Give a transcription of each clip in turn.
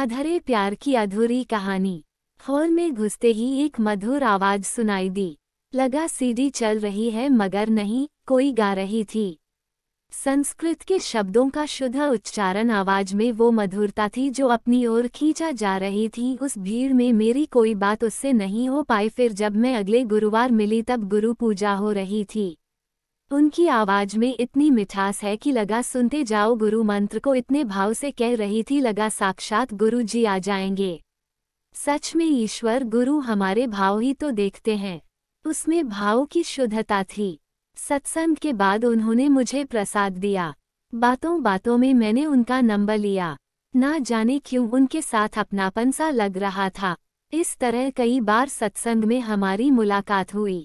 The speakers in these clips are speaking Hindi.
अधरे प्यार की अधूरी कहानी हॉल में घुसते ही एक मधुर आवाज सुनाई दी लगा सीढ़ी चल रही है मगर नहीं कोई गा रही थी संस्कृत के शब्दों का शुद्ध उच्चारण आवाज में वो मधुरता थी जो अपनी ओर खींचा जा रही थी उस भीड़ में मेरी कोई बात उससे नहीं हो पाई फिर जब मैं अगले गुरुवार मिली तब गुरु पूजा हो रही थी उनकी आवाज में इतनी मिठास है कि लगा सुनते जाओ गुरु मंत्र को इतने भाव से कह रही थी लगा साक्षात गुरु जी आ जाएंगे सच में ईश्वर गुरु हमारे भाव ही तो देखते हैं उसमें भाव की शुद्धता थी सत्संग के बाद उन्होंने मुझे प्रसाद दिया बातों बातों में मैंने उनका नंबर लिया ना जाने क्यों उनके साथ अपनापन सा लग रहा था इस तरह कई बार सत्संग में हमारी मुलाकात हुई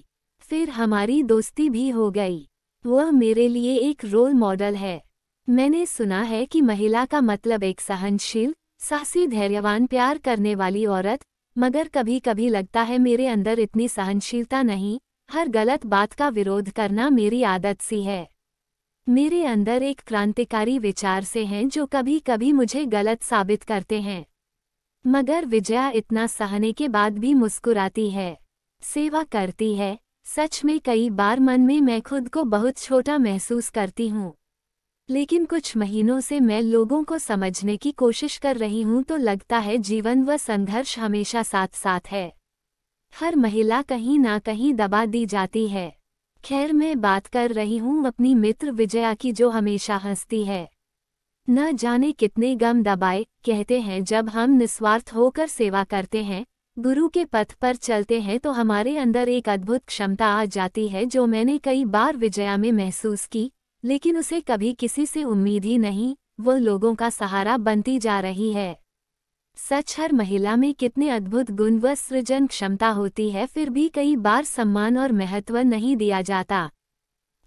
फिर हमारी दोस्ती भी हो गई वह मेरे लिए एक रोल मॉडल है मैंने सुना है कि महिला का मतलब एक सहनशील साहसी धैर्यवान प्यार करने वाली औरत मगर कभी कभी लगता है मेरे अंदर इतनी सहनशीलता नहीं हर गलत बात का विरोध करना मेरी आदत सी है मेरे अंदर एक क्रांतिकारी विचार से हैं जो कभी कभी मुझे गलत साबित करते हैं मगर विजया इतना सहने के बाद भी मुस्कुराती है सेवा करती है सच में कई बार मन में मैं खुद को बहुत छोटा महसूस करती हूँ लेकिन कुछ महीनों से मैं लोगों को समझने की कोशिश कर रही हूँ तो लगता है जीवन व संघर्ष हमेशा साथ साथ है हर महिला कहीं ना कहीं दबा दी जाती है खैर मैं बात कर रही हूँ अपनी मित्र विजया की जो हमेशा हंसती है न जाने कितने गम दबाए कहते हैं जब हम निस्वार्थ होकर सेवा करते हैं गुरु के पथ पर चलते हैं तो हमारे अंदर एक अद्भुत क्षमता आ जाती है जो मैंने कई बार विजया में महसूस की लेकिन उसे कभी किसी से उम्मीद ही नहीं वो लोगों का सहारा बनती जा रही है सच हर महिला में कितने अद्भुत गुण व सृजन क्षमता होती है फिर भी कई बार सम्मान और महत्व नहीं दिया जाता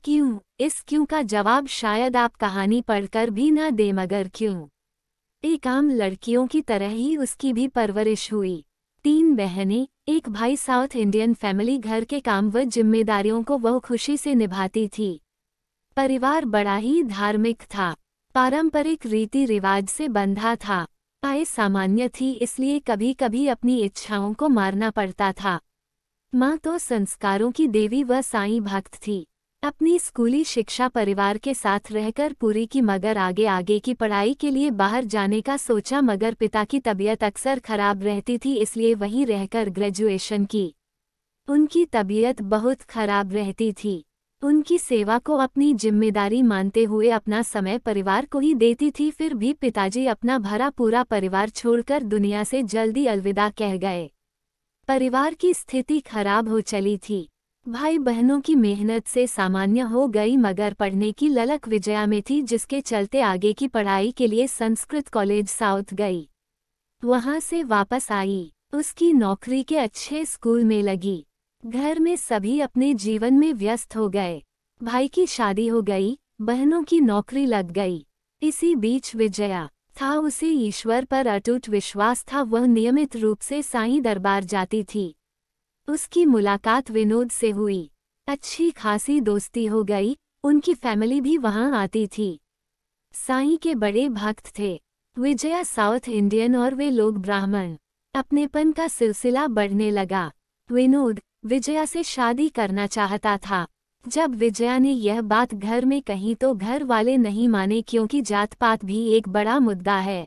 क्यों इस क्यों का जवाब शायद आप कहानी पढ़कर भी ना दे मगर क्यों एक आम लड़कियों की तरह ही उसकी भी परवरिश हुई तीन बहनें एक भाई साउथ इंडियन फैमिली घर के काम व जिम्मेदारियों को वह खुशी से निभाती थी परिवार बड़ा ही धार्मिक था पारंपरिक रीति रिवाज से बंधा था आय सामान्य थी इसलिए कभी कभी अपनी इच्छाओं को मारना पड़ता था माँ तो संस्कारों की देवी व साई भक्त थी अपनी स्कूली शिक्षा परिवार के साथ रहकर पूरी की मगर आगे आगे की पढ़ाई के लिए बाहर जाने का सोचा मगर पिता की तबीयत अक्सर खराब रहती थी इसलिए वहीं रहकर ग्रेजुएशन की उनकी तबीयत बहुत खराब रहती थी उनकी सेवा को अपनी जिम्मेदारी मानते हुए अपना समय परिवार को ही देती थी फिर भी पिताजी अपना भरा पूरा परिवार छोड़कर दुनिया से जल्दी अलविदा कह गए परिवार की स्थिति खराब हो चली थी भाई बहनों की मेहनत से सामान्य हो गई मगर पढ़ने की ललक विजया में थी जिसके चलते आगे की पढ़ाई के लिए संस्कृत कॉलेज साउथ गई वहां से वापस आई उसकी नौकरी के अच्छे स्कूल में लगी घर में सभी अपने जीवन में व्यस्त हो गए भाई की शादी हो गई बहनों की नौकरी लग गई इसी बीच विजया था उसे ईश्वर पर अटूट विश्वास था वह नियमित रूप से साईं दरबार जाती थी उसकी मुलाकात विनोद से हुई अच्छी खासी दोस्ती हो गई उनकी फैमिली भी वहां आती थी साई के बड़े भक्त थे विजया साउथ इंडियन और वे लोग ब्राह्मण अपनेपन का सिलसिला बढ़ने लगा विनोद विजया से शादी करना चाहता था जब विजया ने यह बात घर में कही तो घर वाले नहीं माने क्योंकि जात पात भी एक बड़ा मुद्दा है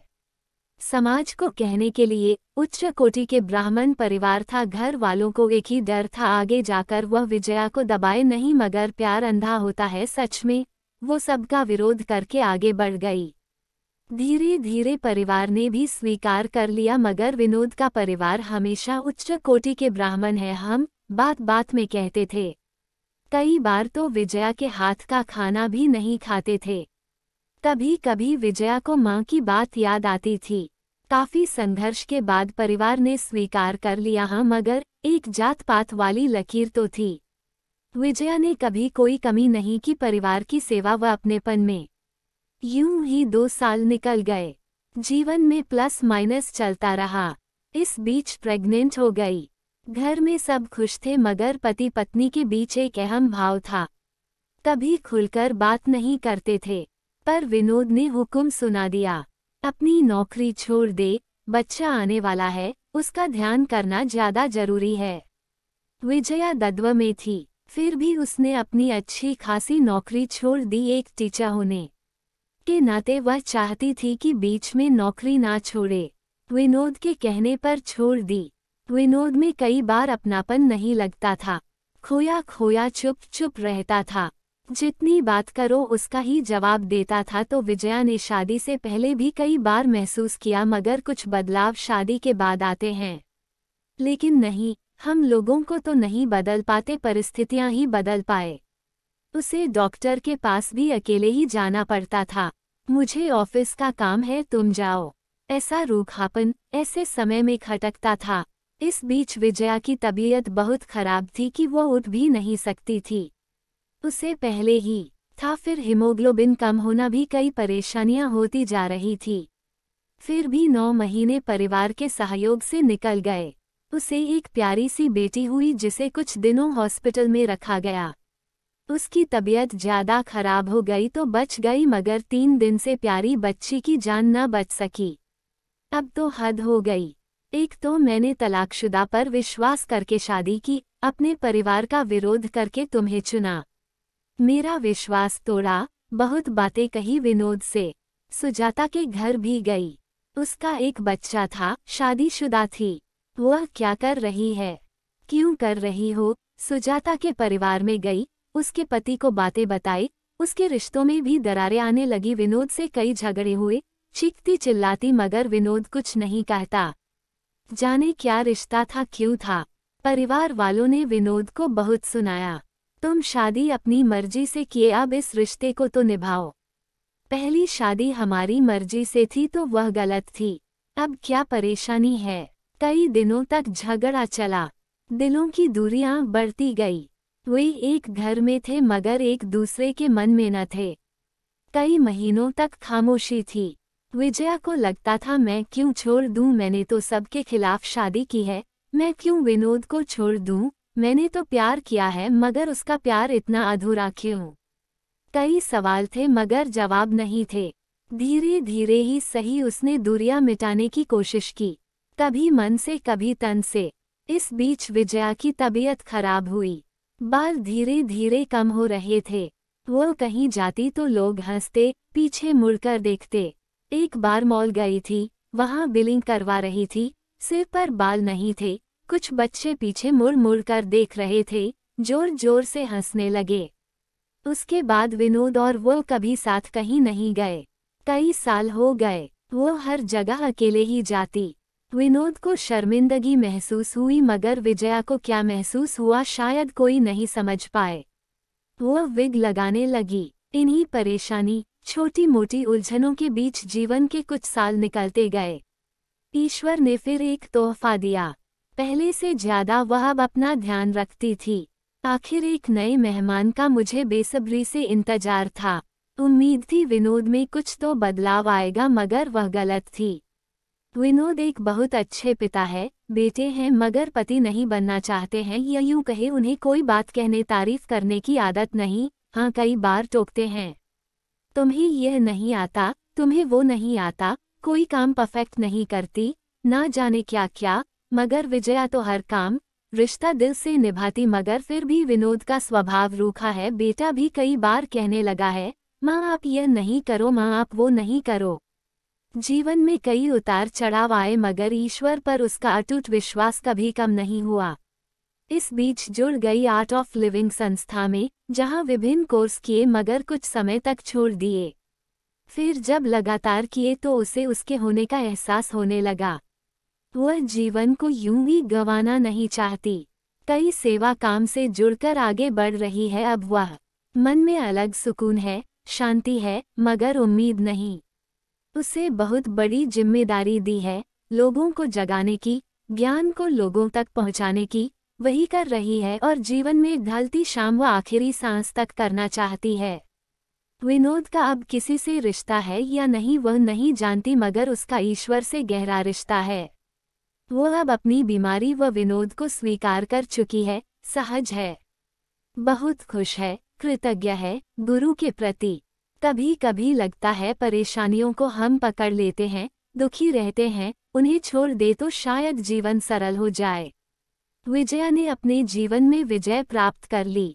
समाज को कहने के लिए उच्च कोटि के ब्राह्मण परिवार था घर वालों को एक ही डर था आगे जाकर वह विजया को दबाए नहीं मगर प्यार अंधा होता है सच में वो सबका विरोध करके आगे बढ़ गई धीरे धीरे परिवार ने भी स्वीकार कर लिया मगर विनोद का परिवार हमेशा उच्च कोटि के ब्राह्मण है हम बात बात में कहते थे कई बार तो विजया के हाथ का खाना भी नहीं खाते थे कभी कभी विजया को माँ की बात याद आती थी काफी संघर्ष के बाद परिवार ने स्वीकार कर लिया हाँ मगर एक जात पात वाली लकीर तो थी विजया ने कभी कोई कमी नहीं की परिवार की सेवा व अपनेपन में यूं ही दो साल निकल गए जीवन में प्लस माइनस चलता रहा इस बीच प्रेग्नेंट हो गई घर में सब खुश थे मगर पति पत्नी के बीच एक अहम भाव था कभी खुलकर बात नहीं करते थे पर विनोद ने हुक्म सुना दिया अपनी नौकरी छोड़ दे बच्चा आने वाला है उसका ध्यान करना ज्यादा जरूरी है विजया दद्व में थी फिर भी उसने अपनी अच्छी खासी नौकरी छोड़ दी एक टीचा होने के नाते वह चाहती थी कि बीच में नौकरी ना छोड़े विनोद के कहने पर छोड़ दी विनोद में कई बार अपनापन नहीं लगता था खोया खोया चुप चुप रहता था जितनी बात करो उसका ही जवाब देता था तो विजया ने शादी से पहले भी कई बार महसूस किया मगर कुछ बदलाव शादी के बाद आते हैं लेकिन नहीं हम लोगों को तो नहीं बदल पाते परिस्थितियां ही बदल पाए उसे डॉक्टर के पास भी अकेले ही जाना पड़ता था मुझे ऑफिस का काम है तुम जाओ ऐसा रूखापन ऐसे समय में खटकता था इस बीच विजया की तबीयत बहुत खराब थी कि वो उठ भी नहीं सकती थी उसे पहले ही था फिर हीमोग्लोबिन कम होना भी कई परेशानियां होती जा रही थी फिर भी नौ महीने परिवार के सहयोग से निकल गए उसे एक प्यारी सी बेटी हुई जिसे कुछ दिनों हॉस्पिटल में रखा गया उसकी तबीयत ज़्यादा खराब हो गई तो बच गई मगर तीन दिन से प्यारी बच्ची की जान न बच सकी अब तो हद हो गई एक तो मैंने तलाकशुदा पर विश्वास करके शादी की अपने परिवार का विरोध करके तुम्हें चुना मेरा विश्वास तोड़ा बहुत बातें कही विनोद से सुजाता के घर भी गई उसका एक बच्चा था शादीशुदा थी वह क्या कर रही है क्यों कर रही हो सुजाता के परिवार में गई उसके पति को बातें बताई उसके रिश्तों में भी दरारें आने लगी विनोद से कई झगड़े हुए चीखती चिल्लाती मगर विनोद कुछ नहीं कहता जाने क्या रिश्ता था क्यों था परिवार वालों ने विनोद को बहुत सुनाया तुम शादी अपनी मर्जी से किए अब इस रिश्ते को तो निभाओ पहली शादी हमारी मर्जी से थी तो वह गलत थी अब क्या परेशानी है कई दिनों तक झगड़ा चला दिलों की दूरियां बढ़ती गई वे एक घर में थे मगर एक दूसरे के मन में न थे कई महीनों तक खामोशी थी विजया को लगता था मैं क्यों छोड़ दूं मैंने तो सबके खिलाफ शादी की है मैं क्यों विनोद को छोड़ दूं मैंने तो प्यार किया है मगर उसका प्यार इतना अधूरा क्यों कई सवाल थे मगर जवाब नहीं थे धीरे धीरे ही सही उसने दूरिया मिटाने की कोशिश की कभी मन से कभी तन से इस बीच विजया की तबीयत खराब हुई बाल धीरे धीरे कम हो रहे थे वो कहीं जाती तो लोग हंसते पीछे मुड़कर देखते एक बार मॉल गई थी वहाँ बिलिंग करवा रही थी सिर पर बाल नहीं थे कुछ बच्चे पीछे मुड़ मुड़ कर देख रहे थे जोर जोर से हंसने लगे उसके बाद विनोद और वो कभी साथ कहीं नहीं गए कई साल हो गए वो हर जगह अकेले ही जाती विनोद को शर्मिंदगी महसूस हुई मगर विजया को क्या महसूस हुआ शायद कोई नहीं समझ पाए वो विग लगाने लगी इन्हीं परेशानी छोटी मोटी उलझनों के बीच जीवन के कुछ साल निकलते गए ईश्वर ने फिर एक तोहफा दिया पहले से ज्यादा वह अब अपना ध्यान रखती थी आखिर एक नए मेहमान का मुझे बेसब्री से इंतजार था उम्मीद थी विनोद में कुछ तो बदलाव आएगा मगर वह गलत थी विनोद एक बहुत अच्छे पिता है बेटे हैं मगर पति नहीं बनना चाहते हैं या यूं कहे उन्हें कोई बात कहने तारीफ करने की आदत नहीं हाँ कई बार टोकते हैं तुम्हें यह नहीं आता तुम्हें वो नहीं आता कोई काम परफेक्ट नहीं करती ना जाने क्या क्या मगर विजया तो हर काम रिश्ता दिल से निभाती मगर फिर भी विनोद का स्वभाव रूखा है बेटा भी कई बार कहने लगा है माँ आप यह नहीं करो माँ आप वो नहीं करो जीवन में कई उतार चढ़ाव आए मगर ईश्वर पर उसका अटूट विश्वास कभी कम नहीं हुआ इस बीच जुड़ गई आर्ट ऑफ लिविंग संस्था में जहां विभिन्न कोर्स किए मगर कुछ समय तक छोड़ दिए फिर जब लगातार किए तो उसे उसके होने का एहसास होने लगा वह जीवन को यूं ही गंवाना नहीं चाहती कई सेवा काम से जुड़कर आगे बढ़ रही है अब वह मन में अलग सुकून है शांति है मगर उम्मीद नहीं उसे बहुत बड़ी जिम्मेदारी दी है लोगों को जगाने की ज्ञान को लोगों तक पहुंचाने की वही कर रही है और जीवन में ढलती शाम व आखिरी सांस तक करना चाहती है विनोद का अब किसी से रिश्ता है या नहीं वह नहीं जानती मगर उसका ईश्वर से गहरा रिश्ता है वो अब अपनी बीमारी व विनोद को स्वीकार कर चुकी है सहज है बहुत खुश है कृतज्ञ है गुरु के प्रति कभी कभी लगता है परेशानियों को हम पकड़ लेते हैं दुखी रहते हैं उन्हें छोड़ दे तो शायद जीवन सरल हो जाए विजया ने अपने जीवन में विजय प्राप्त कर ली